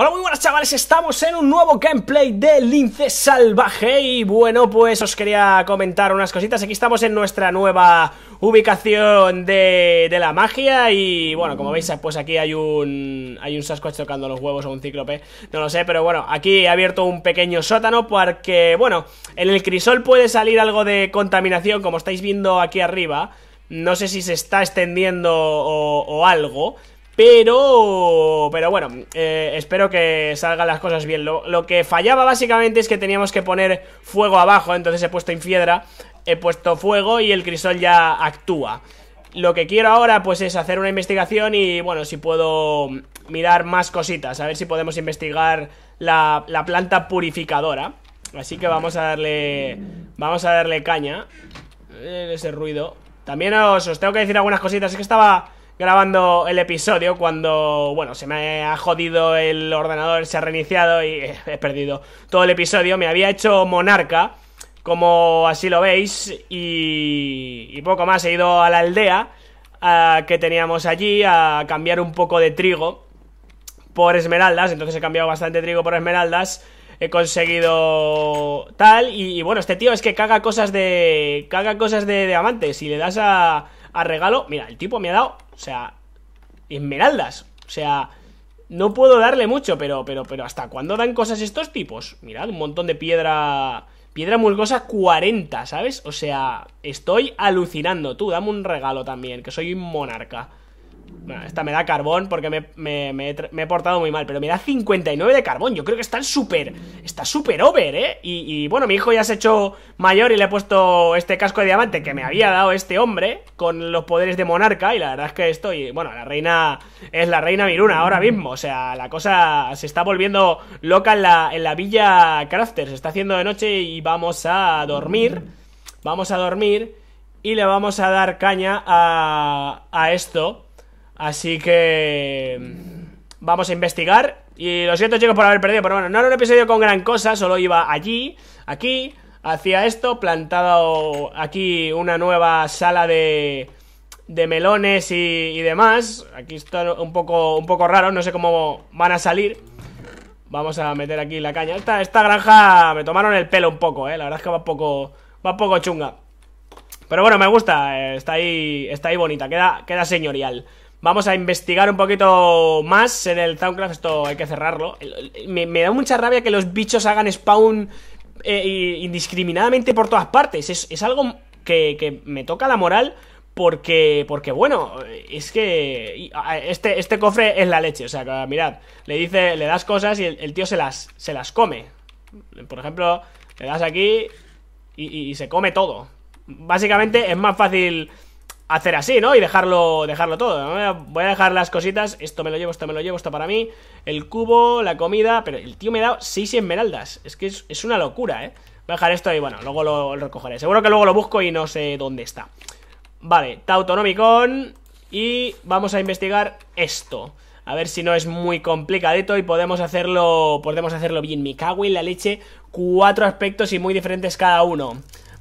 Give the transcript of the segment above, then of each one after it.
Hola, muy buenas chavales, estamos en un nuevo gameplay de Lince Salvaje y bueno, pues os quería comentar unas cositas, aquí estamos en nuestra nueva ubicación de, de la magia y bueno, como veis, pues aquí hay un hay un Sasquatch tocando los huevos o un cíclope, no lo sé, pero bueno, aquí he abierto un pequeño sótano porque, bueno, en el crisol puede salir algo de contaminación, como estáis viendo aquí arriba, no sé si se está extendiendo o, o algo... Pero, pero bueno, eh, espero que salgan las cosas bien. Lo, que fallaba básicamente es que teníamos que poner fuego abajo, entonces he puesto infiedra, he puesto fuego y el crisol ya actúa. Lo que quiero ahora pues es hacer una investigación y bueno, si puedo mirar más cositas, a ver si podemos investigar la, planta purificadora. Así que vamos a darle, vamos a darle caña. Eh, ese ruido. También os tengo que decir algunas cositas, es que estaba grabando el episodio cuando, bueno, se me ha jodido el ordenador, se ha reiniciado y he perdido todo el episodio. Me había hecho monarca, como así lo veis, y, poco más. He ido a la aldea que teníamos allí a cambiar un poco de trigo por esmeraldas. Entonces he cambiado bastante trigo por esmeraldas. He conseguido tal. Y, bueno, este tío es que caga cosas de. Caga cosas de diamantes. Si le das a, a regalo. Mira, el tipo me ha dado o sea, esmeraldas. O sea, no puedo darle mucho, pero, pero, pero ¿hasta cuándo dan cosas estos tipos? Mirad, un montón de piedra... Piedra musgosa 40, ¿sabes? O sea, estoy alucinando. Tú, dame un regalo también, que soy un monarca esta me da carbón porque me, he portado muy mal, pero me da 59 de carbón. Yo creo que está súper, está súper over, ¿eh? Y, bueno, mi hijo ya se ha hecho mayor y le he puesto este casco de diamante que me había dado este hombre con los poderes de monarca. Y la verdad es que estoy, bueno, la reina es la reina Miruna ahora mismo. O sea, la cosa se está volviendo loca en la, en la villa Crafter. Se está haciendo de noche y vamos a dormir. Vamos a dormir y le vamos a dar caña a, a esto. Así que mm, vamos a investigar. Y lo siento chicos por haber perdido, pero bueno, no era un episodio con gran cosa, solo iba allí, aquí, hacia esto, plantado aquí una nueva sala de, de melones y, demás. Aquí está un poco, un poco raro, no sé cómo van a salir. Vamos a meter aquí la caña. Esta, esta granja me tomaron el pelo un poco, eh. La verdad es que va poco, va poco chunga. Pero bueno, me gusta, eh, está ahí, está ahí bonita, queda, queda señorial. Vamos a investigar un poquito más en el Towncraft. Esto hay que cerrarlo. Me, da mucha rabia que los bichos hagan spawn eh, indiscriminadamente por todas partes. Es, algo que, me toca la moral. Porque, porque bueno, es que este, este cofre es la leche. O sea, mirad, le dice, le das cosas y el, tío se las, se las come. Por ejemplo, le das aquí y se come todo. Básicamente es más fácil hacer así, ¿no? Y dejarlo, dejarlo todo. Voy a dejar las cositas. Esto me lo llevo, esto me lo llevo, esto para mí. El cubo, la comida. Pero el tío me ha dado 6 esmeraldas. Es que es, una locura, ¿eh? Voy a dejar esto y bueno, luego lo, recogeré. Seguro que luego lo busco y no sé dónde está. Vale, Tautonomicon. Y vamos a investigar esto. A ver si no es muy complicadito y podemos hacerlo. Podemos hacerlo bien. Mi la leche. Cuatro aspectos y muy diferentes cada uno.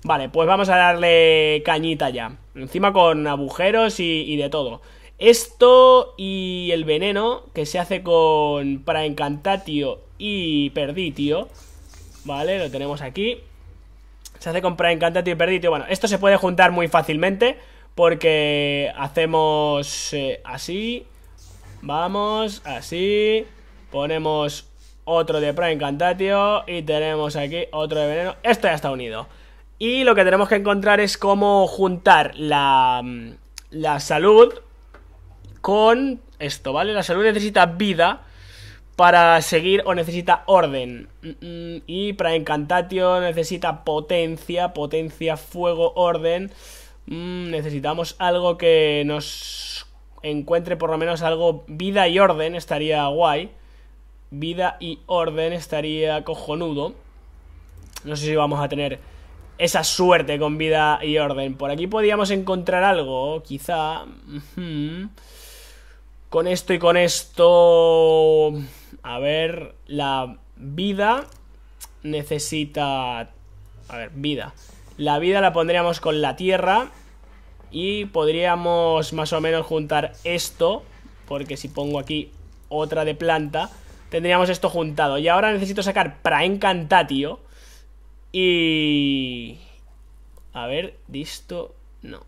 Vale, pues vamos a darle cañita ya. Encima con agujeros y, de todo. Esto y el veneno que se hace con para encantatio y perditio. Vale, lo tenemos aquí. Se hace con Praencantatio y perditio. Bueno, esto se puede juntar muy fácilmente porque hacemos eh, así. Vamos, así. Ponemos otro de Praencantatio y tenemos aquí otro de veneno. Esto ya está unido. Y lo que tenemos que encontrar es cómo juntar la, mm, la salud con esto, ¿vale? La salud necesita vida para seguir o necesita orden. Mm, mm, y para Encantatio necesita potencia, potencia, fuego, orden. Necesitamos algo que nos encuentre por lo menos algo. Vida y orden estaría guay. Vida y orden estaría cojonudo. No sé si vamos a tener esa suerte con vida y orden. Por aquí podríamos encontrar algo, quizá. Con esto y con esto... A ver, la vida necesita... A ver, vida. La vida la pondríamos con la tierra. Y podríamos más o menos juntar esto. Porque si pongo aquí otra de planta, tendríamos esto juntado. Y ahora necesito sacar para encantatio y... A ver, listo... No.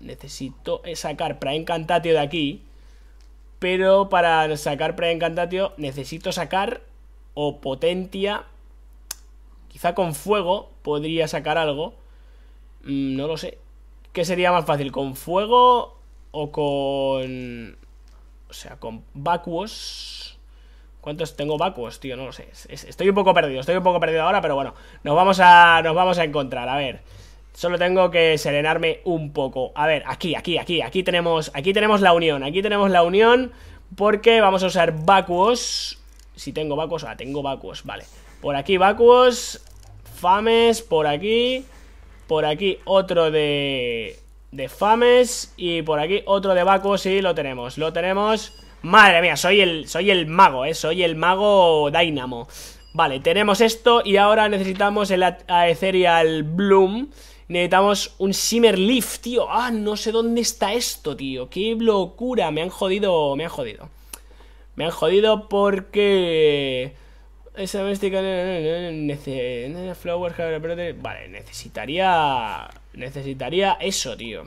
Necesito sacar Prime Encantatio de aquí. Pero para sacar Prime necesito sacar o Potencia Quizá con fuego podría sacar algo. Mm, no lo sé. ¿Qué sería más fácil? ¿Con fuego o con... O sea, con vacuos? ¿Cuántos tengo vacuos, tío? No lo sé. Estoy un poco perdido, estoy un poco perdido ahora, pero bueno, nos vamos a, nos vamos a encontrar. A ver. Solo tengo que serenarme un poco. A ver, aquí, aquí, aquí, aquí tenemos, aquí tenemos la unión, aquí tenemos la unión porque vamos a usar vacuos. Si tengo vacuos, ah, tengo vacuos, vale. Por aquí vacuos, fames, por aquí, por aquí otro de de fames y por aquí otro de vacuos y lo tenemos, lo tenemos. Madre mía, soy el, soy el mago, ¿eh? Soy el mago Dynamo. Vale, tenemos esto y ahora necesitamos el Aetherial Bloom. Necesitamos un Simmer Leaf, tío. Ah, no sé dónde está esto, tío. Qué locura. Me han jodido, me han jodido. Me han jodido porque... Esa doméstica... Vale, necesitaría... Necesitaría eso, tío.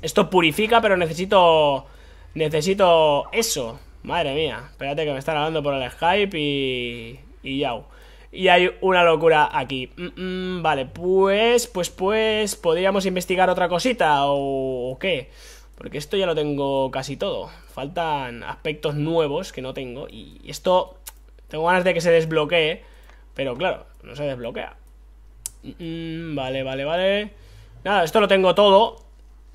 Esto purifica, pero necesito... Necesito eso. Madre mía. Espérate que me están hablando por el Skype y... Y yao. Y hay una locura aquí. Mm, mm, vale, pues, pues, pues, podríamos investigar otra cosita o, qué. Porque esto ya lo tengo casi todo. Faltan aspectos nuevos que no tengo. Y esto tengo ganas de que se desbloquee. Pero claro, no se desbloquea. Mm, vale, vale, vale. Nada, esto lo tengo todo.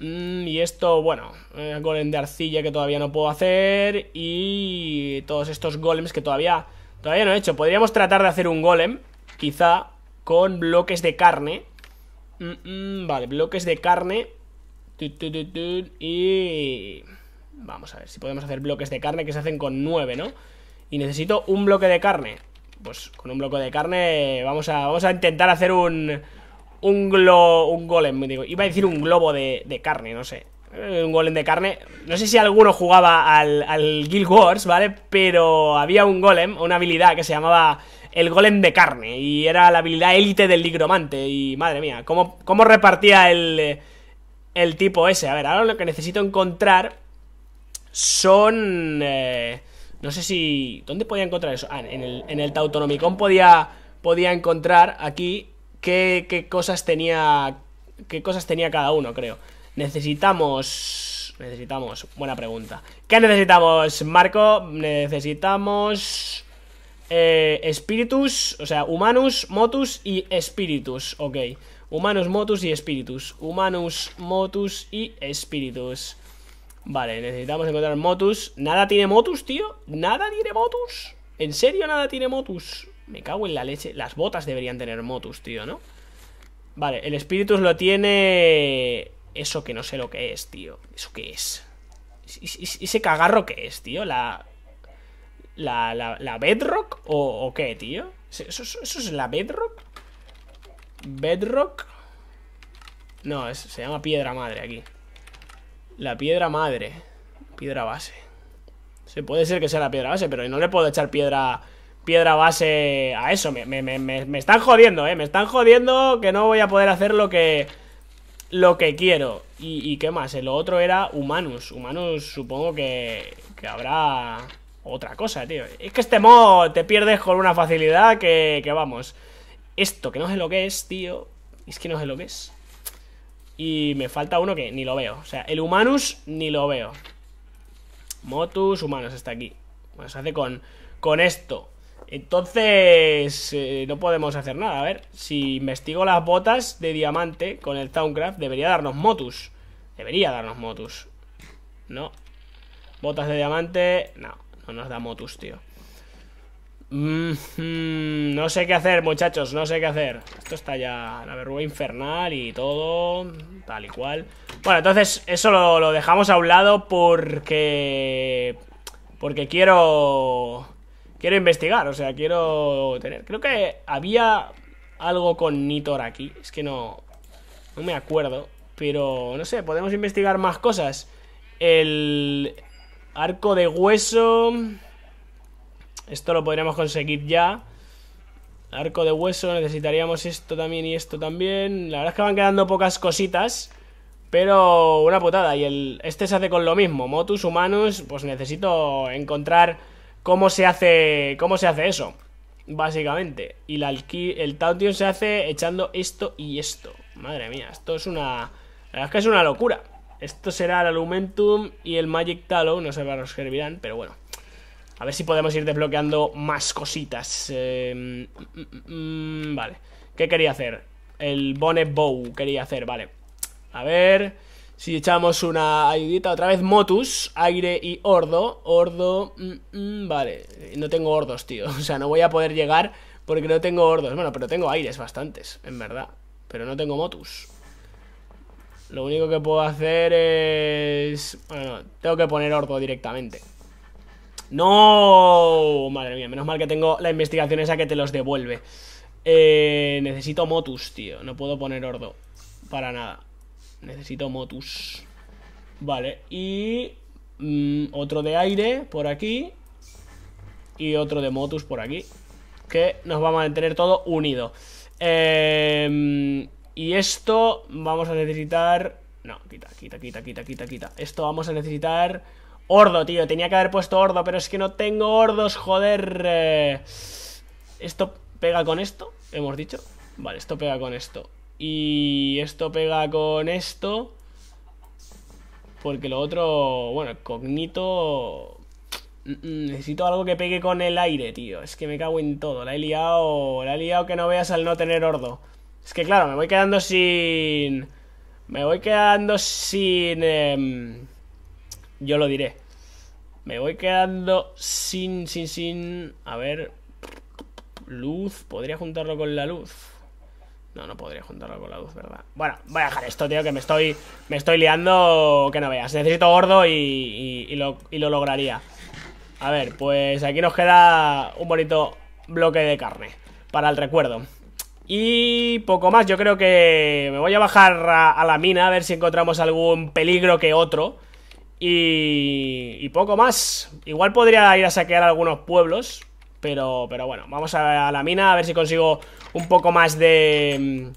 Mm, y esto, bueno, eh, golem de arcilla que todavía no puedo hacer. Y todos estos golems que todavía, todavía no he hecho. Podríamos tratar de hacer un golem, quizá, con bloques de carne. Mm, mm, vale, bloques de carne. y... Vamos a ver si podemos hacer bloques de carne que se hacen con nueve, ¿no? Y necesito un bloque de carne. Pues con un bloque de carne vamos vamos a intentar hacer un un glo, un golem, digo, iba a decir un globo de, carne, no sé. Eh, un golem de carne. No sé si alguno jugaba al, al Guild Wars, ¿vale? Pero había un golem, una habilidad que se llamaba el golem de carne. Y era la habilidad élite del ligromante. Y madre mía, ¿cómo, cómo repartía el, eh, el tipo ese? A ver, ahora lo que necesito encontrar son... Eh, no sé si... ¿Dónde podía encontrar eso? Ah, en el, en el Tautonomicon podía, podía encontrar aquí qué, cosas tenía. qué cosas tenía cada uno, creo. Necesitamos. Necesitamos. Buena pregunta. ¿Qué necesitamos, Marco? Necesitamos. Eh, espíritus, o sea, humanus, motus y espíritus, ok. Humanus, motus y espíritus. Humanus, motus y espíritus. Vale, necesitamos encontrar motus. ¿Nada tiene motus, tío? ¿Nada tiene motus? ¿En serio nada tiene motus? Me cago en la leche. Las botas deberían tener motus, tío, ¿no? Vale, el espíritus lo tiene... Eso que no sé lo que es, tío. ¿Eso qué es? ¿Ese cagarro qué es, tío? ¿La, la, la, bedrock ¿O, qué, tío? ¿Eso, es la bedrock? ¿Bedrock? No, se llama piedra madre aquí. La piedra madre. Piedra base. Se puede ser que sea la piedra base, pero no le puedo echar piedra piedra base a eso. Me, me, están jodiendo, ¿eh? Me están jodiendo que no voy a poder hacer lo que... Lo que quiero. Y, qué más, eh, lo otro era Humanus. Humanus supongo que, que habrá otra cosa, tío. Es que este mod te pierdes con una facilidad que, vamos. Esto, que no sé lo que es, tío. Es que no sé lo que es. Y me falta uno que ni lo veo. O sea, el Humanus ni lo veo. Motus Humanus está aquí. Bueno, se hace con, con esto. Entonces, eh, no podemos hacer nada. A ver, si investigo las botas de diamante con el Towncraft, debería darnos motus. Debería darnos motus. No. Botas de diamante, no, no nos da motus, tío. no sé qué hacer, muchachos, no sé qué hacer. Esto está ya la verruga infernal y todo, tal y cual. Bueno, entonces eso lo dejamos a un lado porque... Porque quiero quiero investigar, o sea, quiero tener. Creo que había algo con Nitor aquí, es que no, no me acuerdo, pero no sé, podemos investigar más cosas. El arco de hueso, esto lo podríamos conseguir ya. Arco de hueso, necesitaríamos esto también y esto también. La verdad es que van quedando pocas cositas. Pero una putada. Y el, este se hace con lo mismo. Motus, humanos, pues necesito encontrar cómo se hace, cómo se hace eso, básicamente. Y la el Taution se hace echando esto y esto. Madre mía, esto es una... La verdad es que es una locura. Esto será el Alumentum y el Magic Talon... no sé para nos servirán, pero bueno. A ver si podemos ir desbloqueando más cositas. Eh, mm, mm, mm, vale. ¿Qué quería hacer? El Bonnet Bow quería hacer, vale. A ver... Si echamos una ayudita otra vez, Motus, aire y Ordo. Ordo... Mm, mm, vale, no tengo Ordos, tío. O sea, no voy a poder llegar porque no tengo Ordos. Bueno, pero tengo aires bastantes, en verdad. Pero no tengo Motus. Lo único que puedo hacer es... Bueno, tengo que poner Ordo directamente. ¡No! Madre mía, menos mal que tengo la investigación esa que te los devuelve. Eh, necesito Motus, tío. No puedo poner Ordo. Para nada. Necesito motus. Vale, y mm, otro de aire por aquí. Y otro de motus por aquí. Que nos vamos a tener todo unido. Em, y esto vamos a necesitar... No, quita, quita, quita, quita, quita, quita. Esto vamos a necesitar... Ordo, tío. Tenía que haber puesto ordo, pero es que no tengo ordos, joder. Eh, esto pega con esto, hemos dicho. Vale, esto pega con esto. Y esto pega con esto. Porque lo otro, bueno, cognito... Mm, necesito algo que pegue con el aire, tío. Es que me cago en todo. La he liado, la he liado que no veas al no tener ordo. Es que claro, me voy quedando sin... Me voy quedando sin... Em, yo lo diré. Me voy quedando sin, sin, sin... A ver... Luz. Podría juntarlo con la luz. No, no podría juntarlo con la luz, ¿verdad? Bueno, voy a dejar esto, tío, que me estoy me estoy liando que no veas. Necesito gordo y, y, lo, lograría. A ver, pues aquí nos queda un bonito bloque de carne para el recuerdo. Y poco más, yo creo que me voy a bajar a, a la mina a ver si encontramos algún peligro que otro. Y, y poco más. Igual podría ir a saquear algunos pueblos, pero, pero bueno, vamos a la mina a ver si consigo un poco más de... Mm,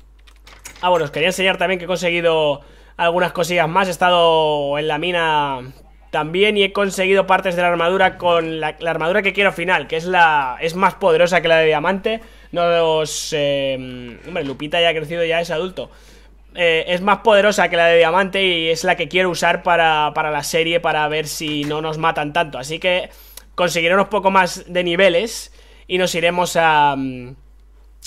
ah, bueno, os quería enseñar también que he conseguido algunas cosillas más. He estado en la mina también y he conseguido partes de la armadura con la, armadura que quiero final, que es la es más poderosa que la de diamante. No los eh, mm, hombre, Lupita ya ha crecido, ya es adulto. Eh, es más poderosa que la de diamante y es la que quiero usar para, para la serie, para ver si no nos matan tanto. Así que conseguiremos unos poco más de niveles y nos iremos a... Mm,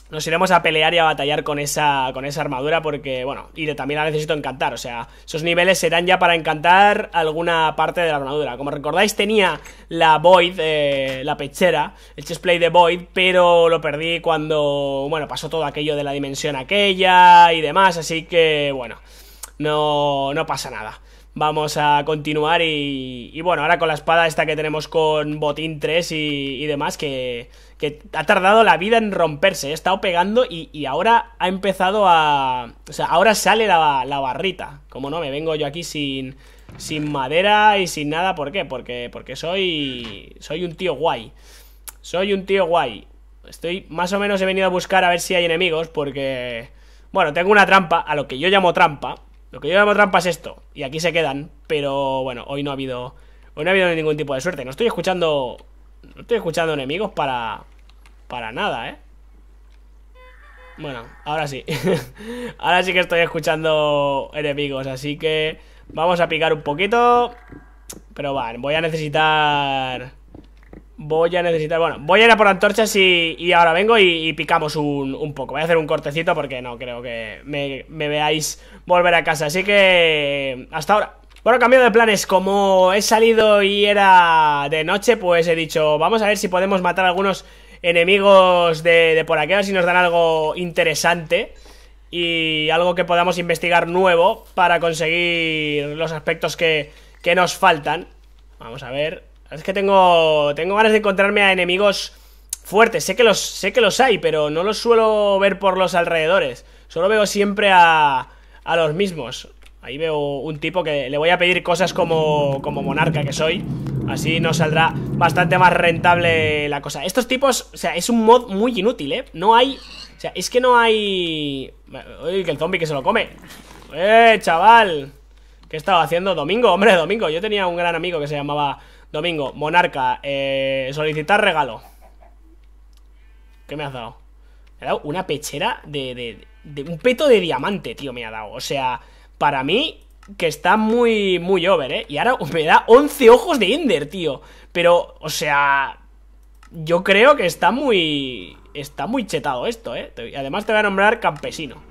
nos iremos a pelear y a batallar con esa, con esa armadura porque, bueno, y también la necesito encantar, o sea, esos niveles serán ya para encantar alguna parte de la armadura. Como recordáis tenía la Void, eh, la pechera, el chestplate de Void, pero lo perdí cuando, bueno, pasó todo aquello de la dimensión aquella y demás, así que, bueno, no, no pasa nada vamos a continuar y, y, bueno, ahora con la espada esta que tenemos con Botín 3 y, demás, que, que, ha tardado la vida en romperse, he estado pegando y, y ahora ha empezado a... O sea, ahora sale la, la, barrita, como no, me vengo yo aquí sin, sin madera y sin nada, ¿por qué? Porque, porque soy, soy un tío guay, soy un tío guay. Estoy, más o menos he venido a buscar a ver si hay enemigos, porque... Bueno, tengo una trampa, a lo que yo llamo trampa, lo que yo llamo trampa es esto. Y aquí se quedan. Pero bueno, hoy no ha habido. Hoy no ha habido ningún tipo de suerte. No estoy escuchando. No estoy escuchando enemigos para. Para nada, ¿eh? Bueno, ahora sí. ahora sí que estoy escuchando enemigos. Así que. Vamos a picar un poquito. Pero bueno, voy a necesitar. Voy a necesitar, bueno, voy a ir a por antorchas y, y ahora vengo y, picamos un, poco. Voy a hacer un cortecito porque no creo que me, veáis volver a casa. Así que hasta ahora. Bueno, cambio de planes. Como he salido y era de noche, pues he dicho, vamos a ver si podemos matar a algunos enemigos de, por aquí, a ver si nos dan algo interesante y algo que podamos investigar nuevo para conseguir los aspectos que, que nos faltan. Vamos a ver. Es que tengo, tengo ganas de encontrarme a enemigos fuertes. Sé que, los, sé que los hay, pero no los suelo ver por los alrededores. Solo veo siempre a, a los mismos. Ahí veo un tipo que le voy a pedir cosas como, como monarca que soy. Así nos saldrá bastante más rentable la cosa. Estos tipos, o sea, es un mod muy inútil, ¿eh? No hay... O sea, es que no hay... Uy, que el zombie que se lo come. ¡Eh, chaval! ¿Qué estaba haciendo? Domingo, hombre, Domingo. Yo tenía un gran amigo que se llamaba Domingo. Monarca, eh, solicitar regalo. ¿Qué me has dado? Me ha dado una pechera de, Un peto de diamante, tío, me ha dado. O sea, para mí, que está muy, muy over, ¿eh? Y ahora me da 11 ojos de Ender, tío. Pero, o sea... Yo creo que está muy... Está muy chetado esto, ¿eh? Además te voy a nombrar campesino.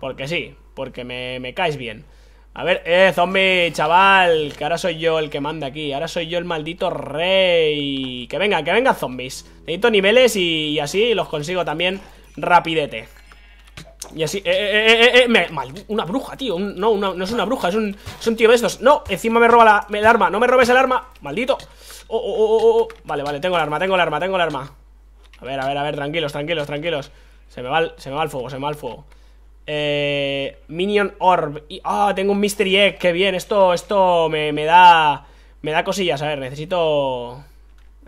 Porque sí, porque me caes bien. A ver, eh, zombie, chaval Que ahora soy yo el que manda aquí Ahora soy yo el maldito rey Que venga, que venga zombies Necesito niveles y, así los consigo también Rapidete y así, eh, eh, eh, eh me, una bruja, tío no, no es una bruja, es un, tío de estos No, encima me roba el arma, no me robes el arma Maldito oh, oh, oh, Vale, vale, tengo el arma, tengo el arma, tengo el arma A ver, a ver, a ver, tranquilos, tranquilos, tranquilos Se me va se me va el fuego, se me va el fuego eh, Minion Orb. Ah, tengo un Mystery Egg. Qué bien. Esto, esto me, da. Me da cosillas. A ver, necesito.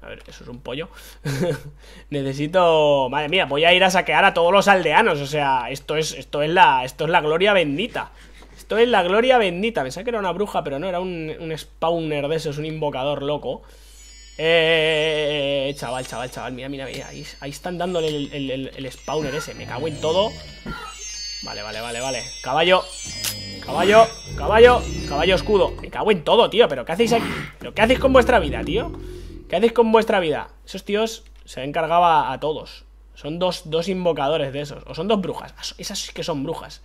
A ver, eso es un pollo. necesito. Madre mía, voy a ir a saquear a todos los aldeanos. O sea, esto es, esto es la. Esto es la gloria bendita. Esto es la gloria bendita. Pensaba que era una bruja, pero no, era un, spawner de es un invocador loco. Eh, chaval, chaval, chaval, mira, mira, mira. Ahí, están dándole el, el spawner ese. Me cago en todo. Vale, vale, vale, vale. Caballo. Caballo, caballo, caballo escudo. Me cago en todo, tío. ¿Pero qué hacéis aquí? ¿Pero qué hacéis con vuestra vida, tío? ¿Qué hacéis con vuestra vida? Esos tíos se encargaba a todos. Son dos, dos invocadores de esos. O son dos brujas. Ah, esas sí que son brujas.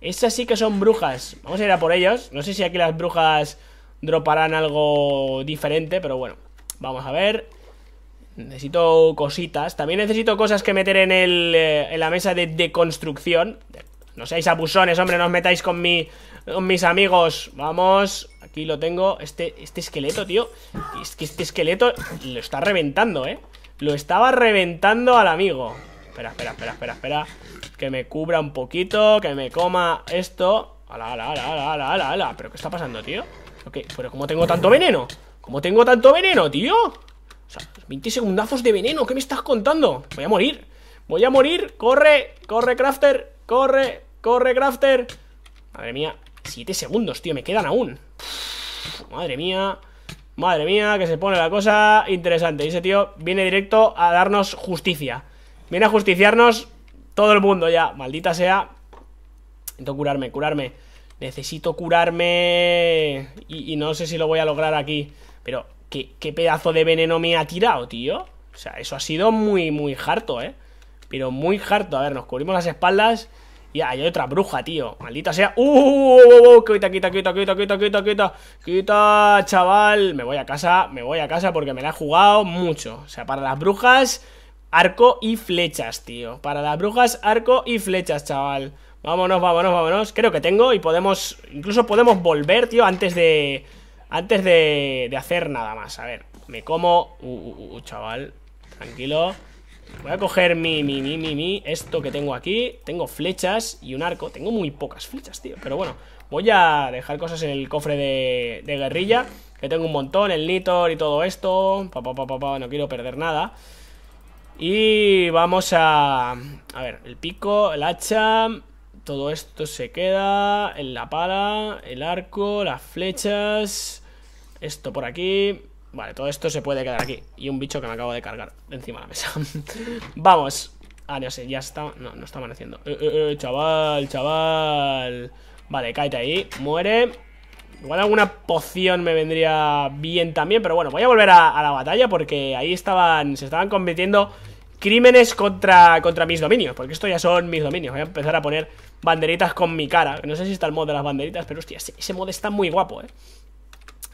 Esas sí que son brujas. Vamos a ir a por ellos. No sé si aquí las brujas droparán algo diferente, pero bueno. Vamos a ver. Necesito cositas. También necesito cosas que meter en, el, eh, en la mesa de deconstrucción. De no seáis abusones, hombre, no os metáis con, mi, con mis amigos. Vamos, aquí lo tengo. Este, este esqueleto, tío. Es que este esqueleto lo está reventando, ¿eh? Lo estaba reventando al amigo. Espera, espera, espera, espera, espera. Que me cubra un poquito, que me coma esto. Ala, ala, ala, ala, ala, ala. ¿Pero qué está pasando, tío? Ok, pero ¿cómo tengo tanto veneno? ¿Cómo tengo tanto veneno, tío? O sea, 20 segundazos de veneno, ¿qué me estás contando? Voy a morir, voy a morir Corre, corre, Crafter, corre ¡Corre, Crafter! Madre mía, siete segundos, tío, me quedan aún Madre mía Madre mía, que se pone la cosa interesante Y ese tío viene directo a darnos justicia Viene a justiciarnos todo el mundo ya Maldita sea Necesito curarme, curarme Necesito curarme y, no sé si lo voy a lograr aquí Pero, ¿qué, ¿qué pedazo de veneno me ha tirado, tío? O sea, eso ha sido muy, muy harto, ¿eh? Pero muy harto A ver, nos cubrimos las espaldas y hay otra bruja, tío. Maldita sea. Uh, uh, uh, ¡Uh! Quita, quita, quita, quita, quita, quita, quita. Quita, chaval. Me voy a casa, me voy a casa porque me la he jugado mucho. O sea, para las brujas, arco y flechas, tío. Para las brujas, arco y flechas, chaval. Vámonos, vámonos, vámonos. Creo que tengo y podemos... Incluso podemos volver, tío, antes de... Antes de, de hacer nada más. A ver, me como... uh, chaval. Tranquilo. Voy a coger mi, mi, mi, mi, mi, esto que tengo aquí. Tengo flechas y un arco. Tengo muy pocas flechas, tío. Pero bueno, voy a dejar cosas en el cofre de, guerrilla. Que tengo un montón, el litor y todo esto. Pa, pa, pa, no quiero perder nada. Y vamos a... A ver, el pico, el hacha... Todo esto se queda... en La pala, el arco, las flechas... Esto por aquí... Vale, todo esto se puede quedar aquí. Y un bicho que me acabo de cargar encima de la mesa. Vamos. Ah, no sé, ya está... No, no está amaneciendo. Eh, eh, eh, chaval, chaval. Vale, cáete ahí. Muere. Igual alguna poción me vendría bien también. Pero bueno, voy a volver a, la batalla porque ahí estaban... Se estaban cometiendo crímenes contra, contra mis dominios, porque esto ya son mis dominios. Voy a empezar a poner banderitas con mi cara. No sé si está el mod de las banderitas, pero hostia, ese, mod está muy guapo, ¿eh?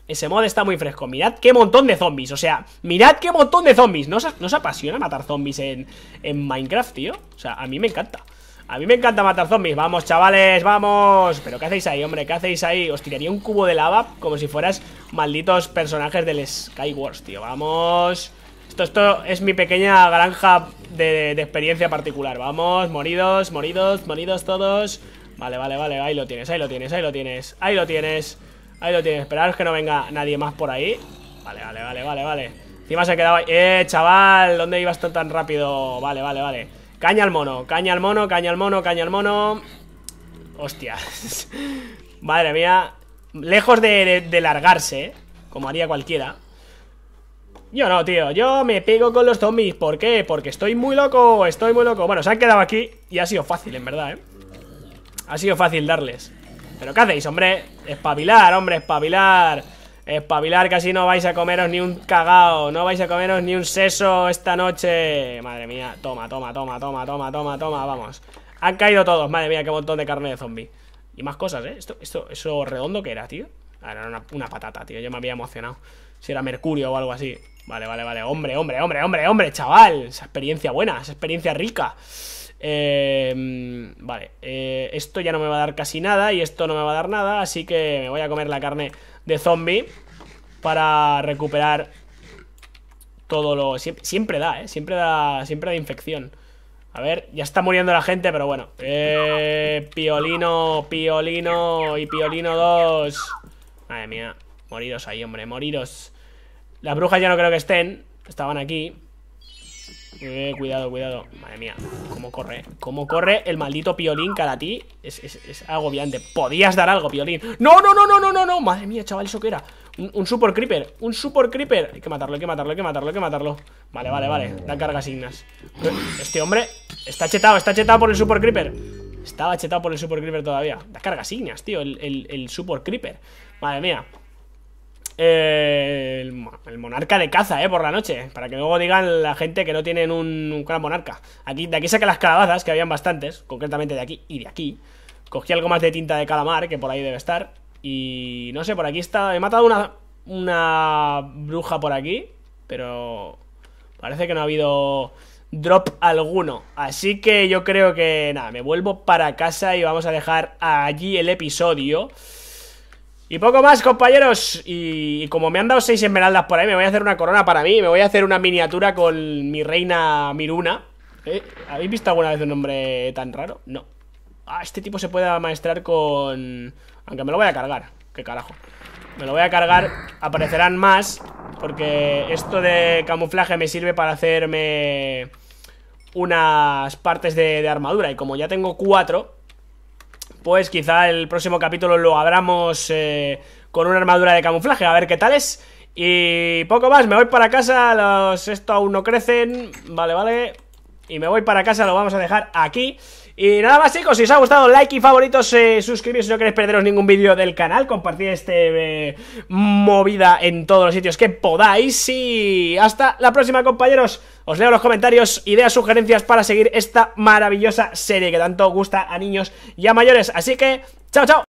Ese mod está muy fresco. Mirad qué montón de zombies. O sea, mirad qué montón de zombies. ¿No os, apasiona matar zombies en, Minecraft, tío? O sea, a mí me encanta. A mí me encanta matar zombies. Vamos, chavales, vamos. Pero ¿qué hacéis ahí, hombre? ¿Qué hacéis ahí? Os tiraría un cubo de lava como si fueras malditos personajes del Skywars, tío. Vamos. Esto, esto es mi pequeña granja de, de experiencia particular. Vamos, moridos, moridos, moridos todos. Vale, vale, vale. Ahí lo tienes, ahí lo tienes, ahí lo tienes. Ahí lo tienes. Ahí lo tienes, esperaros que no venga nadie más por ahí Vale, vale, vale, vale, vale Encima se ha quedado ahí Eh, chaval, ¿dónde ibas tan, tan rápido? Vale, vale, vale Caña al mono, caña al mono, caña al mono, caña al mono Hostias Madre mía Lejos de, largarse, como haría cualquiera yo no, tío, yo me pego con los zombies ¿Por qué? Porque estoy muy loco Estoy muy loco, bueno, se han quedado aquí Y ha sido fácil, en verdad, eh Ha sido fácil darles ¿Pero qué hacéis, hombre? Espabilar, hombre, espabilar Espabilar, casi no vais a comeros ni un cagao No vais a comeros ni un seso esta noche Madre mía, toma, toma, toma, toma, toma, toma, toma, vamos Han caído todos, madre mía, qué montón de carne de zombie Y más cosas, ¿eh? Esto, esto, eso redondo que era, tío era una, una patata, tío, yo me había emocionado Si era mercurio o algo así Vale, vale, vale, hombre, hombre, hombre, hombre, hombre, chaval Esa experiencia buena, esa experiencia rica eh, vale, eh, esto ya no me va a dar casi nada y esto no me va a dar nada, así que me voy a comer la carne de zombie para recuperar todo lo... Siempre, da, ¿eh? Siempre da, siempre da infección. A ver, ya está muriendo la gente, pero bueno. Eh, piolino, Piolino y Piolino 2. Madre mía, moriros ahí, hombre, moriros. Las brujas ya no creo que estén, estaban aquí. Eh, cuidado, cuidado. Madre mía, cómo corre. Cómo corre el maldito Piolín, Cada ti es, es agobiante. Podías dar algo, Piolín. No, no, no, no, no, no, no. Madre mía, chaval, eso qué era. Un, Super Creeper, un Super Creeper Hay que matarlo, hay que matarlo, hay que matarlo, hay que matarlo Vale, vale, vale, da cargas signas Este hombre está chetado, está chetado por el Super Creeper Estaba chetado por el Super Creeper todavía Da cargas signas, tío, el, el Super Creeper Madre mía eh, el monarca de caza, ¿eh? Por la noche. Para que luego digan la gente que no tienen un, gran monarca. Aquí, de aquí saqué las calabazas, que habían bastantes. Concretamente de aquí y de aquí. Cogí algo más de tinta de calamar, que por ahí debe estar. Y no sé, por aquí está... He matado una, una bruja por aquí. Pero parece que no ha habido drop alguno. Así que yo creo que nada, me vuelvo para casa y vamos a dejar allí el episodio. Y poco más, compañeros. Y, como me han dado seis esmeraldas por ahí, me voy a hacer una corona para mí. Me voy a hacer una miniatura con mi reina Miruna. ¿Eh? ¿Habéis visto alguna vez un nombre tan raro? No. Ah, este tipo se puede maestrar con... Aunque me lo voy a cargar. ¿Qué carajo? Me lo voy a cargar. Aparecerán más. Porque esto de camuflaje me sirve para hacerme unas partes de armadura. Y como ya tengo cuatro, pues quizá el próximo capítulo lo abramos eh, con una armadura de camuflaje, a ver qué tal es. Y poco más, me voy para casa, los, esto aún no crecen, vale, vale. Y me voy para casa, lo vamos a dejar aquí. Y nada más chicos, si os ha gustado, like y favoritos, eh, suscribiros si no queréis perderos ningún vídeo del canal, compartid este eh, movida en todos los sitios que podáis y hasta la próxima compañeros, os leo los comentarios, ideas, sugerencias para seguir esta maravillosa serie que tanto gusta a niños y a mayores, así que chao chao.